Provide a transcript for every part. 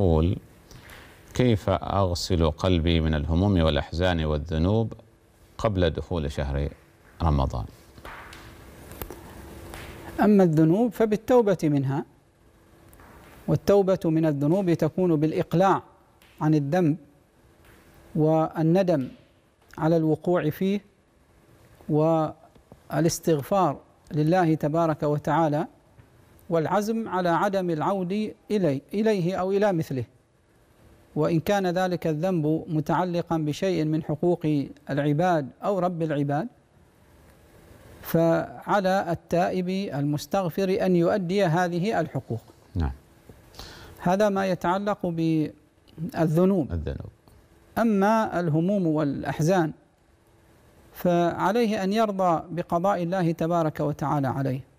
يقول كيف أغسل قلبي من الهموم والأحزان والذنوب قبل دخول شهر رمضان أما الذنوب فبالتوبة منها والتوبة من الذنوب تكون بالإقلاع عن الذنب والندم على الوقوع فيه والاستغفار لله تبارك وتعالى والعزم على عدم العود إلي إليه أو إلى مثله وإن كان ذلك الذنب متعلقا بشيء من حقوق العباد أو رب العباد فعلى التائب المستغفر أن يؤدي هذه الحقوق نعم هذا ما يتعلق بالذنوب الذنوب أما الهموم والأحزان فعليه أن يرضى بقضاء الله تبارك وتعالى عليه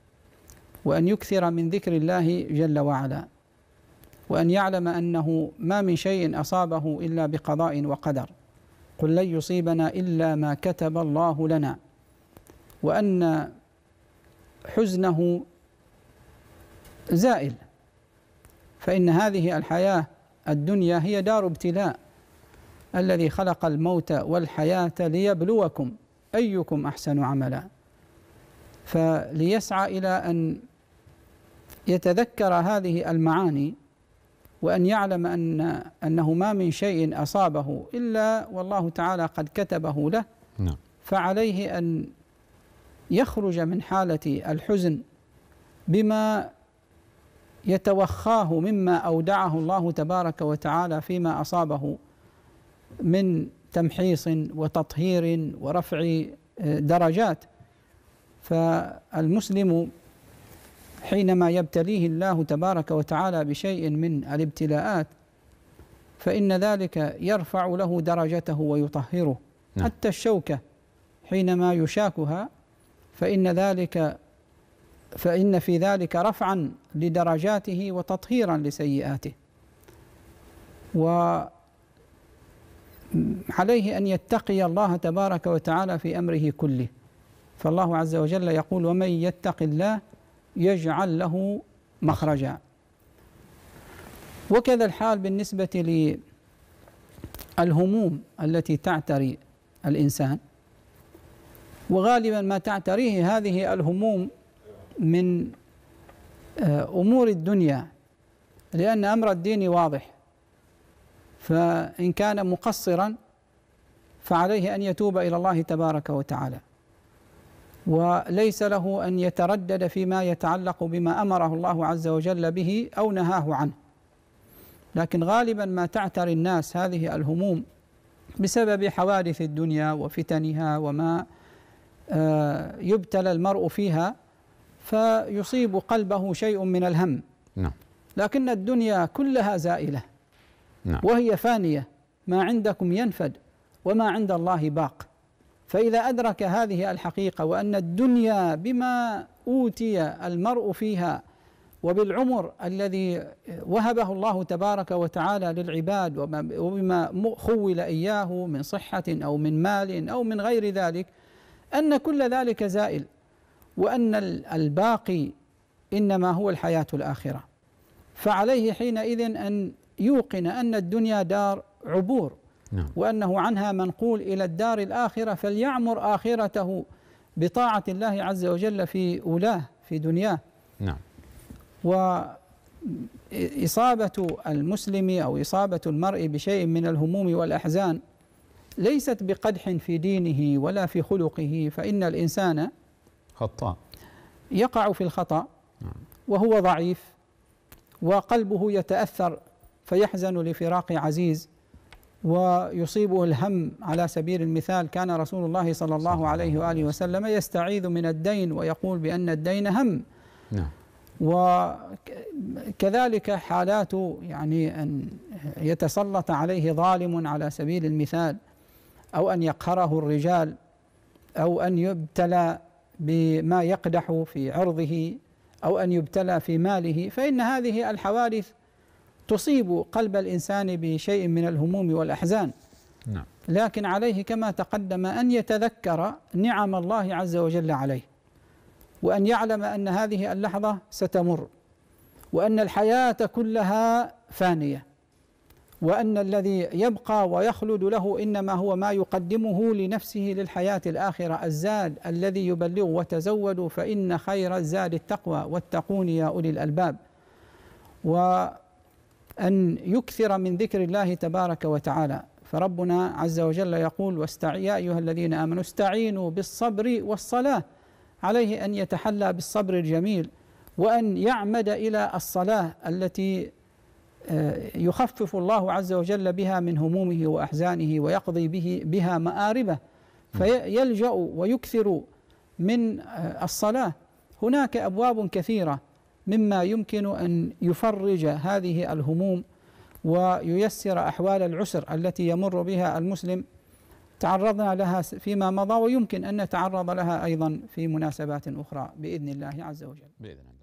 وأن يكثر من ذكر الله جل وعلا وأن يعلم أنه ما من شيء أصابه إلا بقضاء وقدر قل لن يصيبنا إلا ما كتب الله لنا وأن حزنه زائل فإن هذه الحياة الدنيا هي دار ابتلاء الذي خلق الموت والحياة ليبلوكم أيكم أحسن عملا فليسعى إلى أن يتذكر هذه المعاني وأن يعلم أن أنه ما من شيء أصابه إلا والله تعالى قد كتبه له نعم. فعليه أن يخرج من حالة الحزن بما يتوخاه مما أودعه الله تبارك وتعالى فيما أصابه من تمحيص وتطهير ورفع درجات فالمسلم حينما يبتليه الله تبارك وتعالى بشيء من الابتلاءات فإن ذلك يرفع له درجته ويطهره نعم. حتى الشوكة حينما يشاكها فإن ذلك فإن في ذلك رفعا لدرجاته وتطهيرا لسيئاته وعليه أن يتقي الله تبارك وتعالى في أمره كله فالله عز وجل يقول ومن يتق الله يجعل له مخرجا وكذا الحال بالنسبة للهموم التي تعتري الإنسان وغالبا ما تعتريه هذه الهموم من آه، أمور الدنيا لأن أمر الدين واضح فإن كان مقصرا فعليه أن يتوب إلى الله تبارك وتعالى وليس له أن يتردد فيما يتعلق بما أمره الله عز وجل به أو نهاه عنه لكن غالبا ما تعتري الناس هذه الهموم بسبب حوادث الدنيا وفتنها وما آه، يبتلى المرء فيها فيصيب قلبه شيء من الهم نعم لكن الدنيا كلها زائلة نعم وهي فانية ما عندكم ينفد وما عند الله باق فإذا أدرك هذه الحقيقة وأن الدنيا بما أوتي المرء فيها وبالعمر الذي وهبه الله تبارك وتعالى للعباد وبما خول إياه من صحة أو من مال أو من غير ذلك أن كل ذلك زائل وأن الباقي إنما هو الحياة الآخرة فعليه حينئذ أن يوقن أن الدنيا دار عبور نعم. وأنه عنها منقول إلى الدار الآخرة فليعمر آخرته بطاعة الله عز وجل في أولاه في دنياه نعم وإصابة المسلم أو إصابة المرء بشيء من الهموم والأحزان ليست بقدح في دينه ولا في خلقه فإن الإنسان خطأ يقع في الخطأ نعم. وهو ضعيف وقلبه يتأثر فيحزن لفراق عزيز ويصيبه الهم على سبيل المثال كان رسول الله صلى الله عليه واله وسلم يستعيذ من الدين ويقول بان الدين هم نعم وكذلك حالات يعني ان يتسلط عليه ظالم على سبيل المثال او ان يقهره الرجال او ان يبتلى بما يقدح في عرضه او ان يبتلى في ماله فان هذه الحوادث تصيب قلب الإنسان بشيء من الهموم والأحزان نعم. لكن عليه كما تقدم أن يتذكر نعم الله عز وجل عليه وأن يعلم أن هذه اللحظة ستمر وأن الحياة كلها فانية وأن الذي يبقى ويخلد له إنما هو ما يقدمه لنفسه للحياة الآخرة الزاد الذي يبلغ وتزودوا فإن خير الزاد التقوى واتقون يا أولي الألباب و أن يكثر من ذكر الله تبارك وتعالى فربنا عز وجل يقول واستع يا أيها الذين آمنوا استعينوا بالصبر والصلاة عليه أن يتحلى بالصبر الجميل وأن يعمد إلى الصلاة التي آه، يخفف الله عز وجل بها من همومه وأحزانه ويقضي به بها مآربه فيلجأ ويكثر من آه، الصلاة هناك أبواب كثيرة مما يمكن أن يفرج هذه الهموم وييسر أحوال العسر التي يمر بها المسلم تعرضنا لها فيما مضى ويمكن أن نتعرض لها أيضا في مناسبات أخرى بإذن الله عز وجل بإذن الله